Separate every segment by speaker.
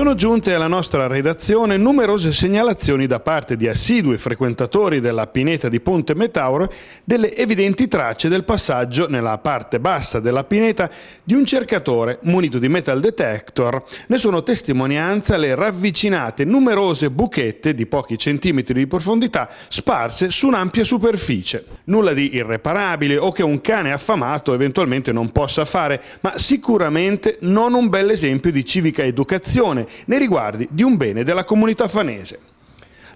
Speaker 1: Sono giunte alla nostra redazione numerose segnalazioni da parte di assidui frequentatori della pineta di Ponte Metauro delle evidenti tracce del passaggio nella parte bassa della pineta di un cercatore munito di metal detector. Ne sono testimonianza le ravvicinate numerose buchette di pochi centimetri di profondità sparse su un'ampia superficie. Nulla di irreparabile o che un cane affamato eventualmente non possa fare, ma sicuramente non un bel esempio di civica educazione nei riguardi di un bene della comunità fanese.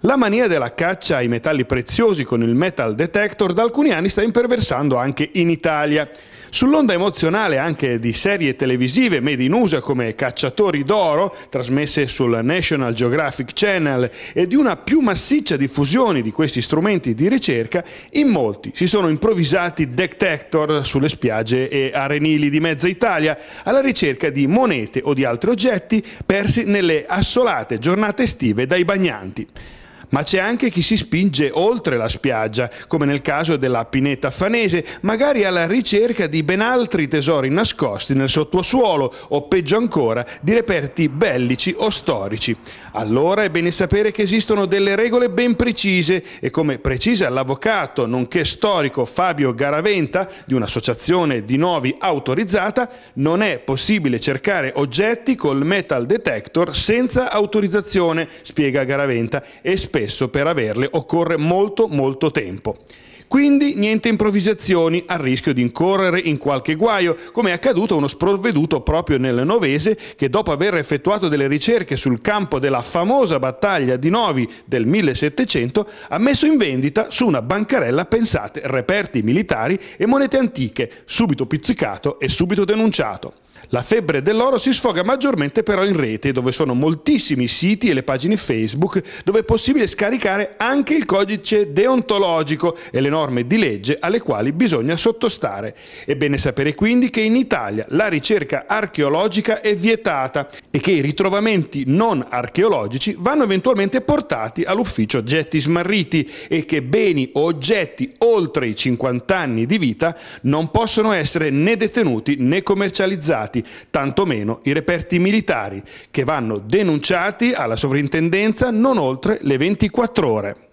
Speaker 1: La mania della caccia ai metalli preziosi con il metal detector da alcuni anni sta imperversando anche in Italia. Sull'onda emozionale anche di serie televisive made in USA come Cacciatori d'oro, trasmesse sul National Geographic Channel, e di una più massiccia diffusione di questi strumenti di ricerca, in molti si sono improvvisati detector sulle spiagge e arenili di mezza Italia alla ricerca di monete o di altri oggetti persi nelle assolate giornate estive dai bagnanti ma c'è anche chi si spinge oltre la spiaggia, come nel caso della pineta fanese, magari alla ricerca di ben altri tesori nascosti nel sottosuolo o peggio ancora di reperti bellici o storici. Allora è bene sapere che esistono delle regole ben precise e come precisa l'avvocato nonché storico Fabio Garaventa di un'associazione di nuovi autorizzata, non è possibile cercare oggetti col metal detector senza autorizzazione, spiega Garaventa, e spesso spesso per averle occorre molto molto tempo. Quindi niente improvvisazioni a rischio di incorrere in qualche guaio, come è accaduto a uno sprovveduto proprio nel Novese che dopo aver effettuato delle ricerche sul campo della famosa battaglia di Novi del 1700 ha messo in vendita su una bancarella, pensate, reperti militari e monete antiche, subito pizzicato e subito denunciato. La febbre dell'oro si sfoga maggiormente però in rete, dove sono moltissimi siti e le pagine Facebook, dove è possibile scaricare anche il codice deontologico e le norme di legge alle quali bisogna sottostare. È bene sapere quindi che in Italia la ricerca archeologica è vietata e che i ritrovamenti non archeologici vanno eventualmente portati all'ufficio getti smarriti e che beni o oggetti oltre i 50 anni di vita non possono essere né detenuti né commercializzati recuperati, tantomeno i reperti militari, che vanno denunciati alla sovrintendenza non oltre le 24 ore.